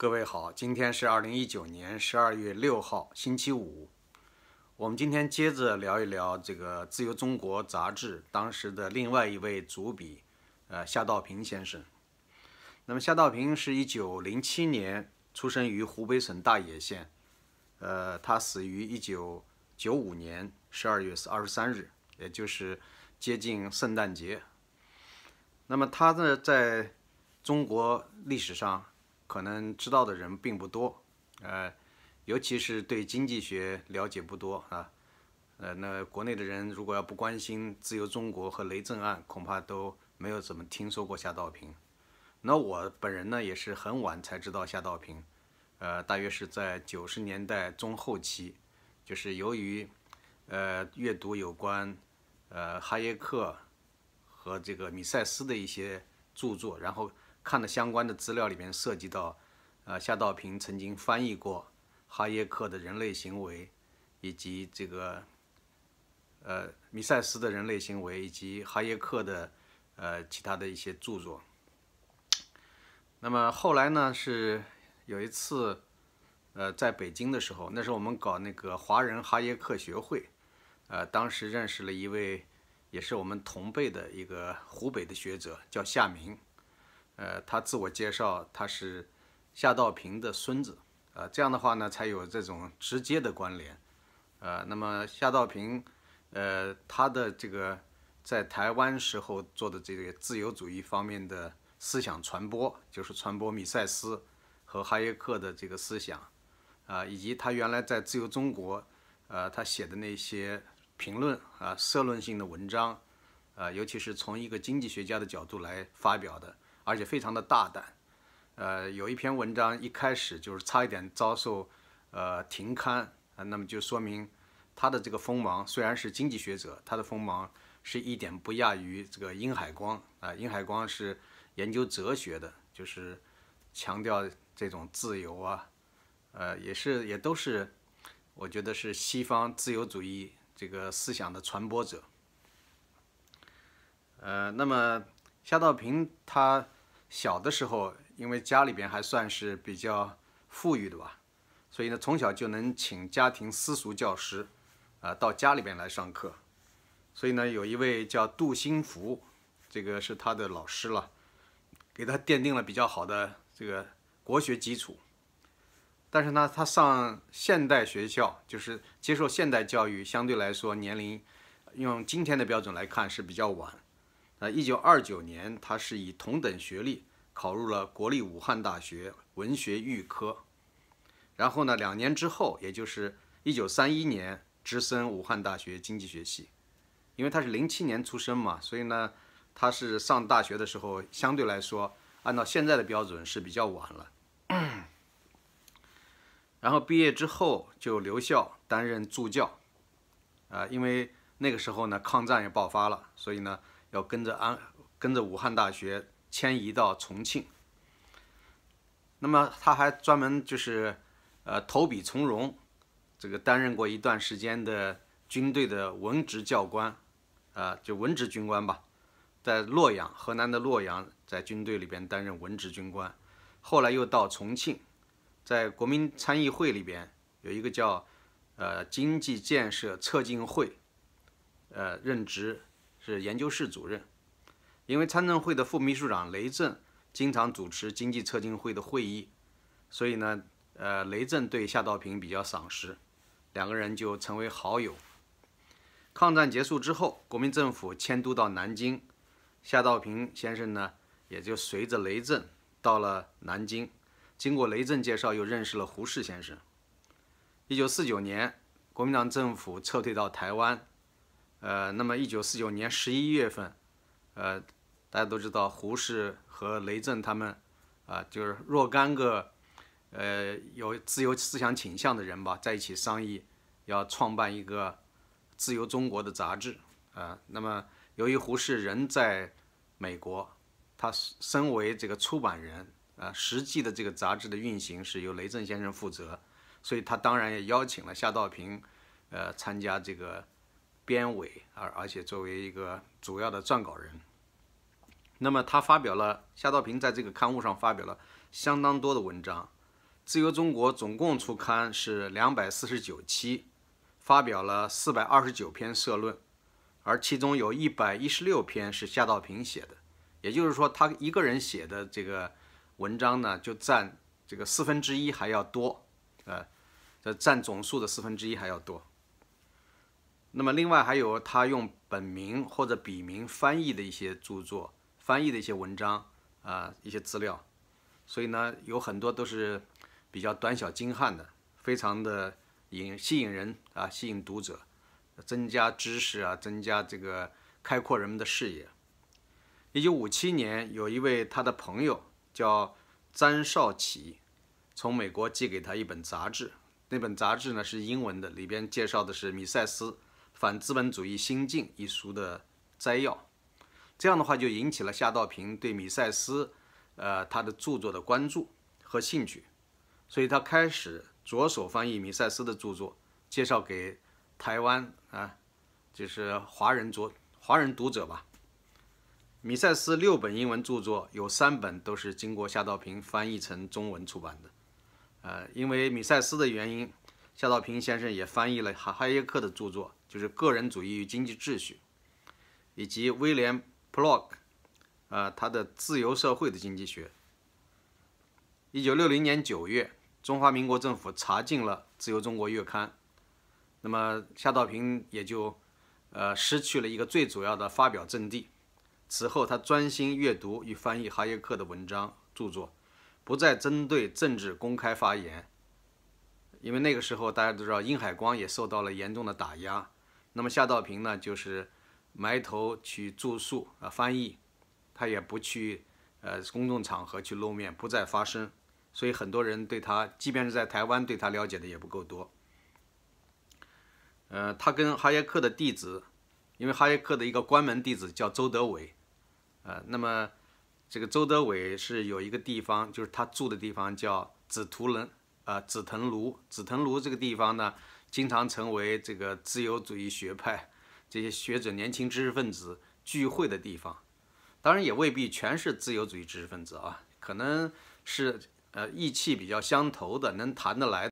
各位好，今天是二零一九年十二月六号，星期五。我们今天接着聊一聊这个《自由中国》杂志当时的另外一位主笔，呃，夏道平先生。那么，夏道平是一九零七年出生于湖北省大冶县，呃，他死于一九九五年十二月二十三日，也就是接近圣诞节。那么，他呢，在中国历史上。可能知道的人并不多，呃，尤其是对经济学了解不多啊，呃，那国内的人如果要不关心“自由中国”和“雷震案”，恐怕都没有怎么听说过夏道平。那我本人呢，也是很晚才知道夏道平，呃，大约是在九十年代中后期，就是由于，呃，阅读有关，呃，哈耶克和这个米塞斯的一些著作，然后。看了相关的资料，里面涉及到，呃，夏道平曾经翻译过哈耶克的《人类行为》，以及这个，呃，米塞斯的《人类行为》，以及哈耶克的，呃，其他的一些著作。那么后来呢，是有一次，呃，在北京的时候，那时候我们搞那个华人哈耶克学会，呃，当时认识了一位，也是我们同辈的一个湖北的学者，叫夏明。呃，他自我介绍，他是夏道平的孙子，呃，这样的话呢，才有这种直接的关联。呃，那么夏道平，呃，他的这个在台湾时候做的这个自由主义方面的思想传播，就是传播米塞斯和哈耶克的这个思想，啊，以及他原来在《自由中国》呃他写的那些评论啊、社论性的文章，啊，尤其是从一个经济学家的角度来发表的。而且非常的大胆，呃，有一篇文章一开始就是差一点遭受，呃，停刊，那么就说明他的这个锋芒虽然是经济学者，他的锋芒是一点不亚于这个殷海光啊，殷海光是研究哲学的，就是强调这种自由啊，呃，也是也都是，我觉得是西方自由主义这个思想的传播者，呃，那么夏道平他。小的时候，因为家里边还算是比较富裕的吧，所以呢，从小就能请家庭私塾教师，啊，到家里边来上课。所以呢，有一位叫杜心福，这个是他的老师了，给他奠定了比较好的这个国学基础。但是呢，他上现代学校，就是接受现代教育，相对来说年龄，用今天的标准来看是比较晚。呃，一九二九年，他是以同等学历考入了国立武汉大学文学预科，然后呢，两年之后，也就是一九三一年，直升武汉大学经济学系。因为他是零七年出生嘛，所以呢，他是上大学的时候相对来说，按照现在的标准是比较晚了。然后毕业之后就留校担任助教，啊，因为那个时候呢，抗战也爆发了，所以呢。要跟着安，跟着武汉大学迁移到重庆。那么他还专门就是，呃，投笔从戎，这个担任过一段时间的军队的文职教官，啊，就文职军官吧，在洛阳，河南的洛阳，在军队里边担任文职军官。后来又到重庆，在国民参议会里边有一个叫，呃，经济建设策进会，呃，任职。是研究室主任，因为参政会的副秘书长雷震经常主持经济策进会的会议，所以呢，呃，雷震对夏道平比较赏识，两个人就成为好友。抗战结束之后，国民政府迁都到南京，夏道平先生呢也就随着雷震到了南京，经过雷震介绍，又认识了胡适先生。一九四九年，国民党政府撤退到台湾。呃，那么一九四九年十一月份，呃，大家都知道，胡适和雷震他们，啊，就是若干个，呃，有自由思想倾向的人吧，在一起商议要创办一个自由中国的杂志，啊，那么由于胡适人在美国，他身为这个出版人，啊，实际的这个杂志的运行是由雷震先生负责，所以他当然也邀请了夏道平，呃，参加这个。编委啊，而且作为一个主要的撰稿人，那么他发表了夏道平在这个刊物上发表了相当多的文章，《自由中国》总共出刊是两百四十九期，发表了四百二十九篇社论，而其中有一百一十六篇是夏道平写的，也就是说，他一个人写的这个文章呢，就占这个四分之一还要多，呃，占总数的四分之一还要多。那么，另外还有他用本名或者笔名翻译的一些著作、翻译的一些文章啊，一些资料，所以呢，有很多都是比较短小精悍的，非常的引吸引人啊，吸引读者，增加知识啊，增加这个开阔人们的视野。一九五七年，有一位他的朋友叫詹少奇，从美国寄给他一本杂志，那本杂志呢是英文的，里边介绍的是米塞斯。《反资本主义新境》一书的摘要，这样的话就引起了夏道平对米塞斯，呃，他的著作的关注和兴趣，所以他开始着手翻译米塞斯的著作，介绍给台湾啊，就是华人作，华人读者吧。米塞斯六本英文著作有三本都是经过夏道平翻译成中文出版的，呃，因为米塞斯的原因，夏道平先生也翻译了哈哈耶克的著作。就是个人主义与经济秩序，以及威廉·普洛克，啊，他的自由社会的经济学。一九六零年九月，中华民国政府查禁了《自由中国》月刊，那么夏道平也就，呃，失去了一个最主要的发表阵地。此后，他专心阅读与翻译哈耶克的文章著作，不再针对政治公开发言，因为那个时候大家都知道，殷海光也受到了严重的打压。那么夏道平呢，就是埋头去住宿啊，翻译，他也不去呃公众场合去露面，不再发声，所以很多人对他，即便是在台湾，对他了解的也不够多。呃，他跟哈耶克的弟子，因为哈耶克的一个关门弟子叫周德伟，呃，那么这个周德伟是有一个地方，就是他住的地方叫紫图伦，呃，紫藤庐，紫藤庐这个地方呢。经常成为这个自由主义学派 这些学者、年轻知识分子聚会的地方，当然也未必全是自由主义知识分子啊，可能是呃意气比较相投的，能谈得来。